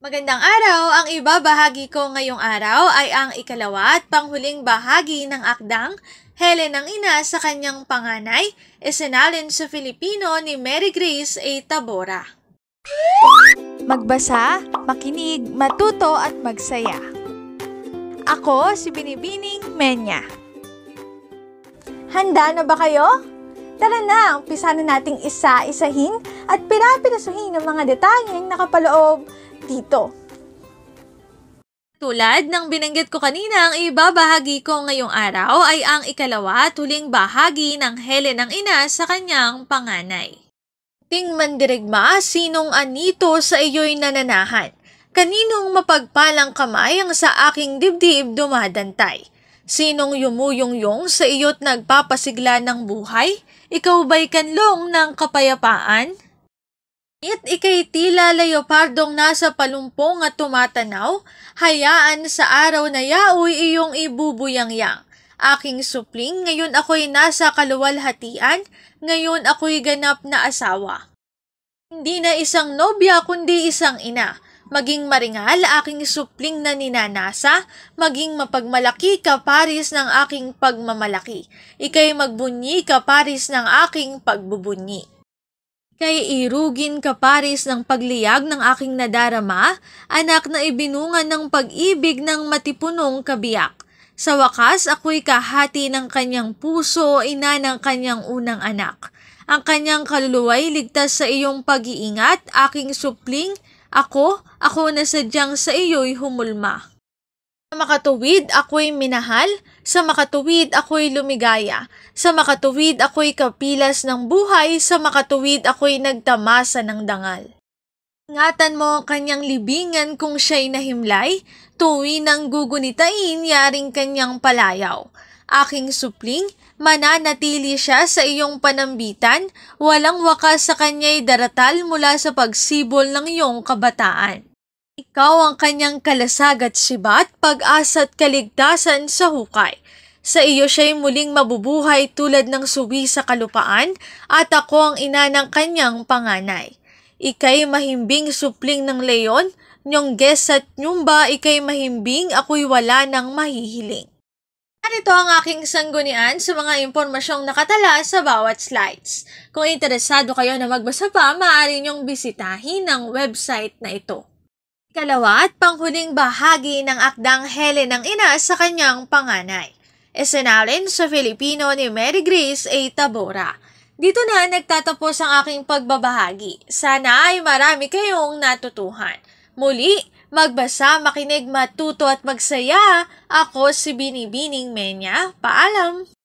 Magandang araw! Ang iba bahagi ko ngayong araw ay ang ikalawa at panghuling bahagi ng akdang Helen ng Ina sa kanyang panganay, isinalin sa Filipino ni Mary Grace A. Tabora. Magbasa, makinig, matuto at magsaya. Ako si Binibining Menya. Handa na ba kayo? Tara na, umpisa na nating isa-isahin at pinapinasuhin ang mga detalyeng nakapaloob dito. Tulad ng binanggit ko kanina, ang ibabahagi ko ngayong araw ay ang ikalawa tuling bahagi ng Helen ng ina sa kanyang panganay. Ting mandirigma, sinong anito sa iyo'y nananahan? Kaninong mapagpalang kamay ang sa aking dibdib dumadantay? Sinong yumuyong-yong sa iyo't nagpapasigla ng buhay? Ikaw ba'y kanlong ng kapayapaan? Ngunit ikay tila leopardong nasa palumpong at tumatanaw, hayaan sa araw na yaoy iyong ibubuyang Aking supling, ngayon ako'y nasa kaluwalhatian, ngayon ako'y ganap na asawa. Hindi na isang nobya kundi isang ina. Maging maringal aking supling na ninanasa, maging mapagmalaki ka paris ng aking pagmamalaki. Ikay magbunyi ka paris ng aking pagbubunyi kay irugin ka paris ng pagliyag ng aking nadarama, anak na ibinungan ng pag-ibig ng matipunong kabiyak. Sa wakas, ako'y kahati ng kanyang puso, ina ng kanyang unang anak. Ang kanyang kaluluway ligtas sa iyong pag-iingat, aking supling, ako, ako na sadyang sa iyo'y humulma. Sa makatuwid ako'y minahal, sa makatuwid ako'y lumigaya, sa makatuwid ako'y kapilas ng buhay, sa makatuwid ako'y nagtamasa ng dangal. Ingatan mo ang kanyang libingan kung siya'y nahimlay, tuwi ng gugunitain yaring kanyang palayaw. Aking supling, mananatili siya sa iyong panambitan, walang wakas sa kanya'y daratal mula sa pagsibol ng iyong kabataan. Ikaw ang kanyang kalasag at sibat, pag-asa at kaligtasan sa hukay. Sa iyo siya'y muling mabubuhay tulad ng suwi sa kalupaan at ako ang ina ng kanyang panganay. Ika'y mahimbing supling ng leyon, nyongges at nyumba, ika'y mahimbing, ako'y wala ng mahihiling. Narito ang aking sanggunian sa mga impormasyong nakatala sa bawat slides. Kung interesado kayo na magbasa pa, maaari niyong bisitahin ang website na ito. Ikalawa at panghuling bahagi ng akdang Helen ng ina sa kanyang panganay. Isinalin sa Filipino ni Mary Grace A. Tabora. Dito na nagtatapos ang aking pagbabahagi. Sana ay marami kayong natutuhan. Muli, magbasa, makinig, matuto at magsaya. Ako si Binibining Menya. Paalam!